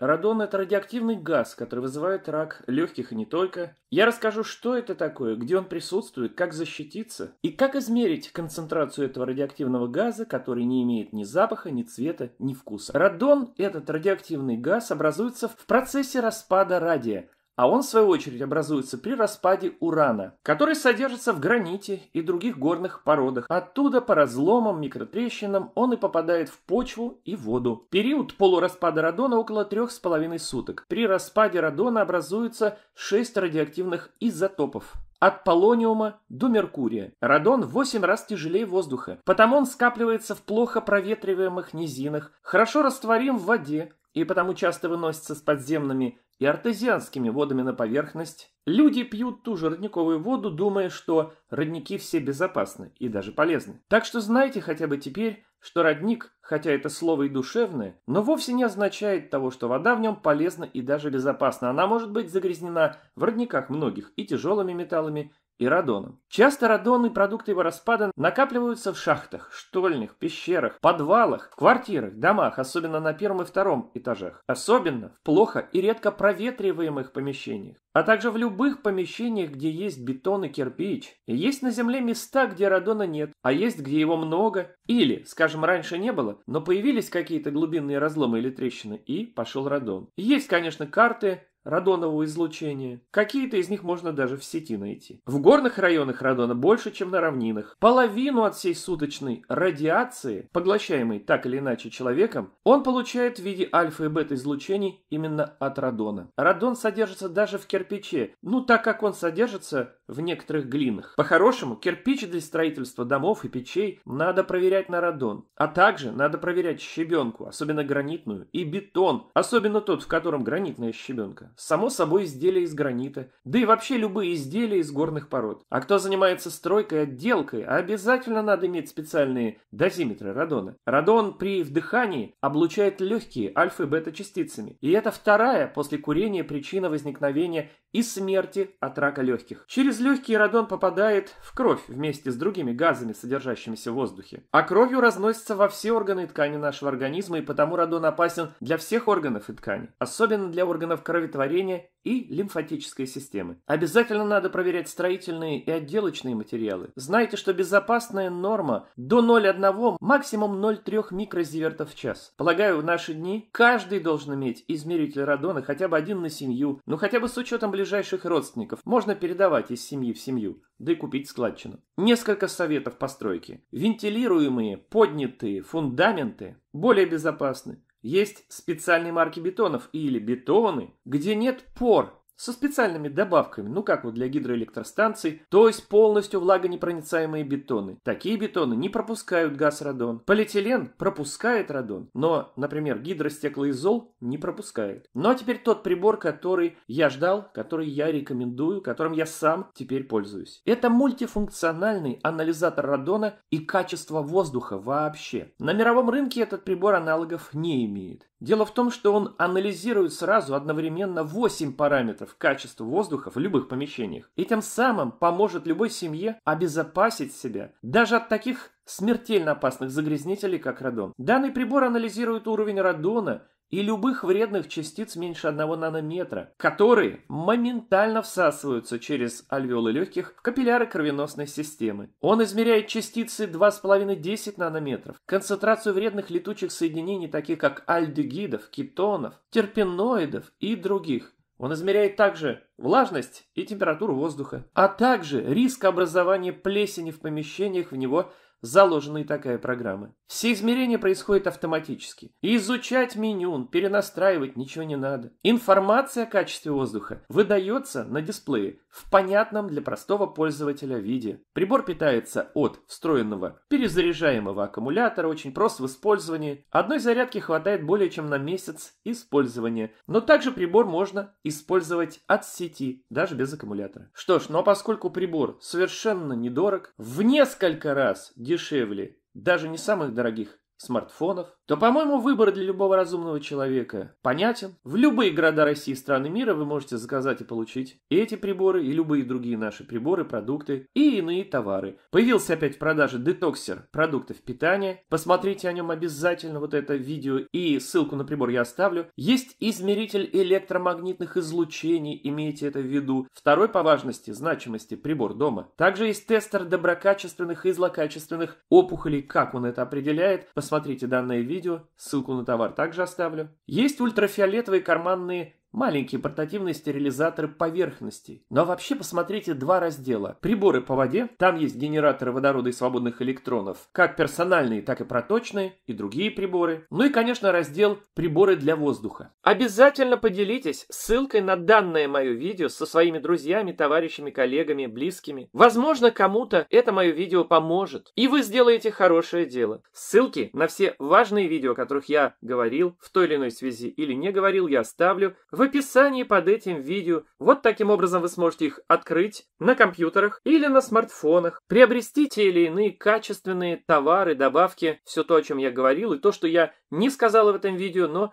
Радон – это радиоактивный газ, который вызывает рак легких и не только. Я расскажу, что это такое, где он присутствует, как защититься и как измерить концентрацию этого радиоактивного газа, который не имеет ни запаха, ни цвета, ни вкуса. Радон, этот радиоактивный газ, образуется в процессе распада радия, а он, в свою очередь, образуется при распаде урана, который содержится в граните и других горных породах. Оттуда по разломам, микротрещинам он и попадает в почву и воду. Период полураспада радона около трех с половиной суток. При распаде радона образуется 6 радиоактивных изотопов. От полониума до меркурия. Радон в 8 раз тяжелее воздуха, потому он скапливается в плохо проветриваемых низинах, хорошо растворим в воде, и потому часто выносится с подземными и артезианскими водами на поверхность, Люди пьют ту же родниковую воду, думая, что родники все безопасны и даже полезны. Так что знайте хотя бы теперь, что родник, хотя это слово и душевное, но вовсе не означает того, что вода в нем полезна и даже безопасна. Она может быть загрязнена в родниках многих и тяжелыми металлами, и радоном. Часто радон и продукты его распада накапливаются в шахтах, штольнях, пещерах, подвалах, квартирах, домах, особенно на первом и втором этажах, особенно в плохо и редко проветриваемых помещениях, а также в любых любых помещениях, где есть бетон и кирпич. И есть на Земле места, где радона нет, а есть, где его много. Или, скажем, раньше не было, но появились какие-то глубинные разломы или трещины, и пошел радон. Есть, конечно, карты, радонового излучения. Какие-то из них можно даже в сети найти. В горных районах радона больше, чем на равнинах. Половину от всей суточной радиации, поглощаемой так или иначе человеком, он получает в виде альфа и бета излучений именно от радона. Радон содержится даже в кирпиче, ну так как он содержится в некоторых глинах. По-хорошему, кирпич для строительства домов и печей надо проверять на радон, а также надо проверять щебенку, особенно гранитную, и бетон, особенно тот, в котором гранитная щебенка само собой изделия из гранита, да и вообще любые изделия из горных пород. А кто занимается стройкой, и отделкой, обязательно надо иметь специальные дозиметры радона. Радон при вдыхании облучает легкие альфа и бета частицами. И это вторая после курения причина возникновения и смерти от рака легких. Через легкие радон попадает в кровь вместе с другими газами, содержащимися в воздухе. А кровью разносится во все органы и ткани нашего организма, и потому радон опасен для всех органов и тканей, особенно для органов крови пищеварения и лимфатической системы. Обязательно надо проверять строительные и отделочные материалы. Знайте, что безопасная норма до 0,1, максимум 0,3 микрозивертов в час. Полагаю, в наши дни каждый должен иметь измеритель радона хотя бы один на семью, ну хотя бы с учетом ближайших родственников, можно передавать из семьи в семью, да и купить складчину. Несколько советов постройки. Вентилируемые, поднятые фундаменты более безопасны. Есть специальные марки бетонов или бетоны, где нет пор, со специальными добавками, ну как вот для гидроэлектростанций, то есть полностью влагонепроницаемые бетоны. Такие бетоны не пропускают газ радон. Полиэтилен пропускает радон, но, например, гидростеклоизол не пропускает. Ну а теперь тот прибор, который я ждал, который я рекомендую, которым я сам теперь пользуюсь. Это мультифункциональный анализатор радона и качества воздуха вообще. На мировом рынке этот прибор аналогов не имеет. Дело в том, что он анализирует сразу одновременно 8 параметров качества воздуха в любых помещениях и тем самым поможет любой семье обезопасить себя даже от таких смертельно опасных загрязнителей, как радон. Данный прибор анализирует уровень радона и любых вредных частиц меньше 1 нанометра, которые моментально всасываются через альвеолы легких в капилляры кровеносной системы. Он измеряет частицы 2,5-10 нанометров, концентрацию вредных летучих соединений, таких как альдегидов, кетонов, терпеноидов и других. Он измеряет также влажность и температуру воздуха, а также риск образования плесени в помещениях в него – заложена и такая программа. Все измерения происходят автоматически. изучать меню, перенастраивать ничего не надо. Информация о качестве воздуха выдается на дисплее в понятном для простого пользователя виде. Прибор питается от встроенного перезаряжаемого аккумулятора, очень прост в использовании. Одной зарядки хватает более чем на месяц использования. Но также прибор можно использовать от сети, даже без аккумулятора. Что ж, но поскольку прибор совершенно недорог, в несколько раз дешевле даже не самых дорогих смартфонов, то, по-моему, выбор для любого разумного человека понятен. В любые города России и страны мира вы можете заказать и получить и эти приборы, и любые другие наши приборы, продукты и иные товары. Появился опять в продаже детоксер продуктов питания. Посмотрите о нем обязательно, вот это видео, и ссылку на прибор я оставлю. Есть измеритель электромагнитных излучений, имейте это в виду. Второй по важности, значимости прибор дома. Также есть тестер доброкачественных и злокачественных опухолей, как он это определяет. Посмотрите данное видео видео, ссылку на товар также оставлю. Есть ультрафиолетовые карманные маленькие портативные стерилизаторы поверхностей. Но вообще посмотрите два раздела. Приборы по воде, там есть генераторы водорода и свободных электронов, как персональные, так и проточные, и другие приборы. Ну и, конечно, раздел «Приборы для воздуха». Обязательно поделитесь ссылкой на данное мое видео со своими друзьями, товарищами, коллегами, близкими. Возможно, кому-то это мое видео поможет, и вы сделаете хорошее дело. Ссылки на все важные видео, о которых я говорил, в той или иной связи или не говорил, я оставлю в в описании под этим видео. Вот таким образом вы сможете их открыть на компьютерах или на смартфонах, приобрести те или иные качественные товары, добавки, все то, о чем я говорил, и то, что я не сказал в этом видео, но